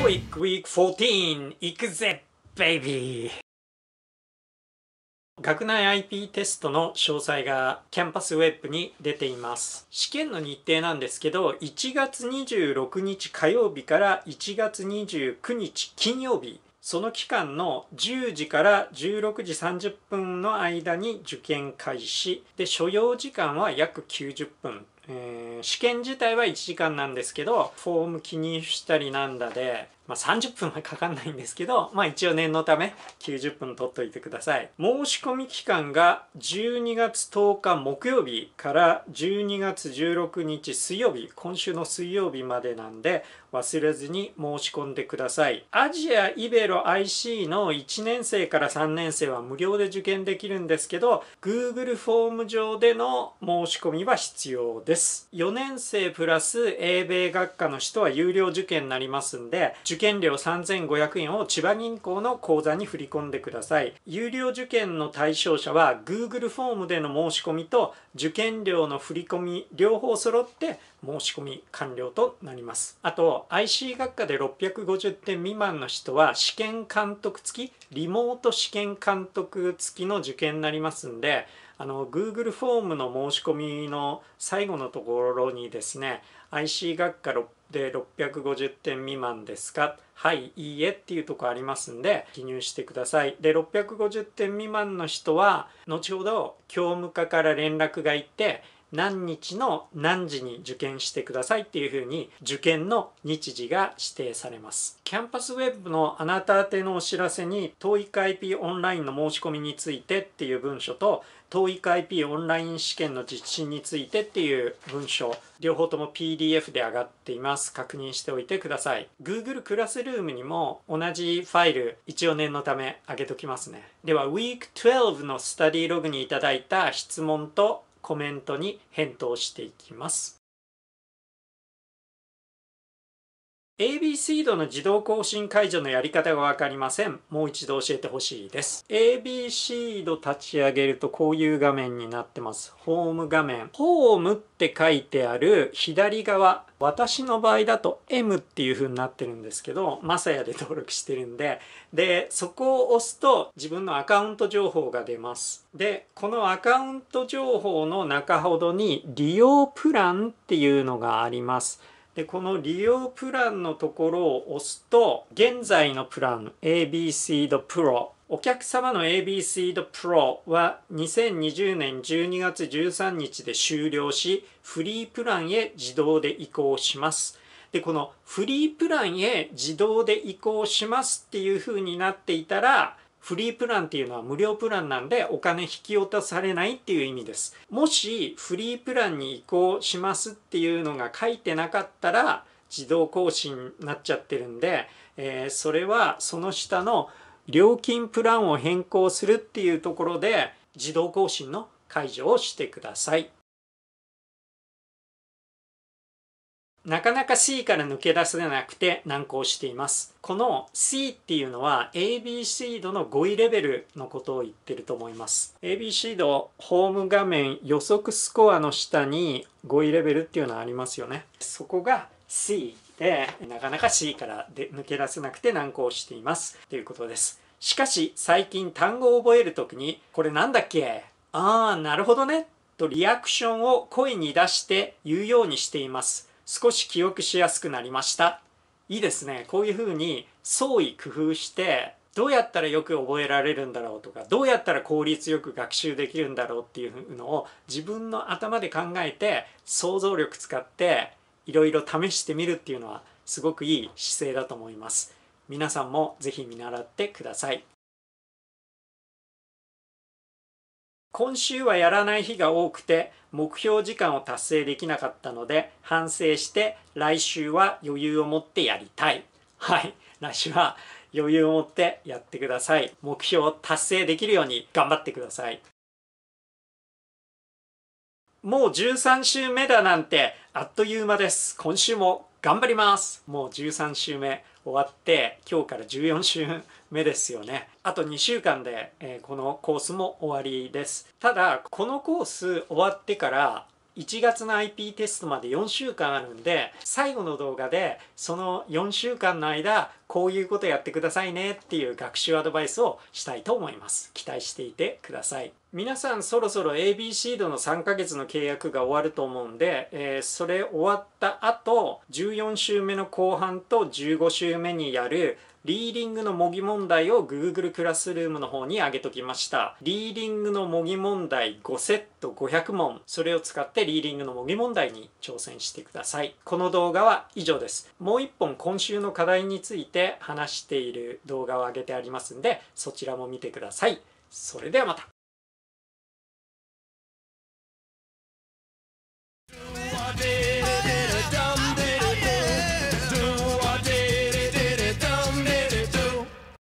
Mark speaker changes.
Speaker 1: t o e ク c w ー e 14行くぜベイビー学内 IP テストの詳細がキャンパスウェブに出ています。試験の日程なんですけど、1月26日火曜日から1月29日金曜日、その期間の10時から16時30分の間に受験開始。で、所要時間は約90分。えー、試験自体は1時間なんですけど、フォーム記入したりなんだで、まあ、30分はかかんないんですけど、まあ一応念のため90分取っといてください。申し込み期間が12月10日木曜日から12月16日水曜日、今週の水曜日までなんで忘れずに申し込んでください。アジアイベロ IC の1年生から3年生は無料で受験できるんですけど、Google フォーム上での申し込みは必要です。4年生プラス英米学科の人は有料受験になりますんで、受験料3500円を千葉銀行の口座に振り込んでください。有料受験の対象者は Google フォームでの申し込みと受験料の振り込み両方揃って申し込み完了となります。あと IC 学科で650点未満の人は試験監督付きリモート試験監督付きの受験になりますんであの Google フォームの申し込みの最後のところにですね IC 学科650で650点未満ですかはい、いいえっていうとこありますんで記入してください。で、650点未満の人は後ほど教務課から連絡がいって何日の何時に受験してくださいっていうふうに受験の日時が指定されます。キャンパスウェブのあなた宛てのお知らせに統一 i p オンラインの申し込みについてっていう文書と統一 i p オンライン試験の実施についてっていう文章両方とも PDF で上がっています確認しておいてください Google クラスルームにも同じファイル一応念のため上げときますねでは Week12 のスタディログにいただいた質問とコメントに返答していきます。AB c の自動更新解除のやり方が分かりません。もう一度教えてほしいです。AB c の立ち上げるとこういう画面になってます。ホーム画面。ホームって書いてある左側。私の場合だと M っていう風になってるんですけど、まさやで登録してるんで、で、そこを押すと自分のアカウント情報が出ます。で、このアカウント情報の中ほどに利用プランっていうのがあります。でこの利用プランのところを押すと現在のプラン ABC p プロお客様の ABC p プロは2020年12月13日で終了しフリープランへ自動で移行しますでこのフリープランへ自動で移行しますっていう風になっていたらフリープランっていうのは無料プランなんでお金引き落とされないっていう意味です。もしフリープランに移行しますっていうのが書いてなかったら自動更新になっちゃってるんで、えー、それはその下の料金プランを変更するっていうところで自動更新の解除をしてください。なかなか C から抜け出せなくて難航しています。この C っていうのは ABC 度の5位レベルのことを言ってると思います。ABC 度ホーム画面予測スコアの下に5位レベルっていうのはありますよね。そこが C で、なかなか C からで抜け出せなくて難航していますということです。しかし最近単語を覚える時に、これなんだっけああ、なるほどねとリアクションを声に出して言うようにしています。少し記憶しやすくなりましたいいですねこういうふうに創意工夫してどうやったらよく覚えられるんだろうとかどうやったら効率よく学習できるんだろうっていうのを自分の頭で考えて想像力使っていろいろ試してみるっていうのはすごくいい姿勢だと思います皆さんも是非見習ってください今週はやらない日が多くて目標時間を達成できなかったので反省して来週は余裕を持ってやりたい。はい。来週は余裕を持ってやってください。目標を達成できるように頑張ってください。もう13週目だなんてあっという間です。今週も頑張ります。もう13週目。終わって今日から14週目ですよねあと2週間で、えこのコースも終わりですただこのコース終わってから1月の IP テストまで4週間あるんで最後の動画でその4週間の間こういうことやってくださいねっていう学習アドバイスをしたいと思います期待していてください皆さんそろそろ ABC 度の3ヶ月の契約が終わると思うんで、えー、それ終わった後14週目の後半と15週目にやるリーディングの模擬問題を Google クラスルームの方に上げときました。リーディングの模擬問題5セット500問、それを使ってリーディングの模擬問題に挑戦してください。この動画は以上です。もう一本今週の課題についてて話している動画を上げてありますんでそちらも見てください。それではまた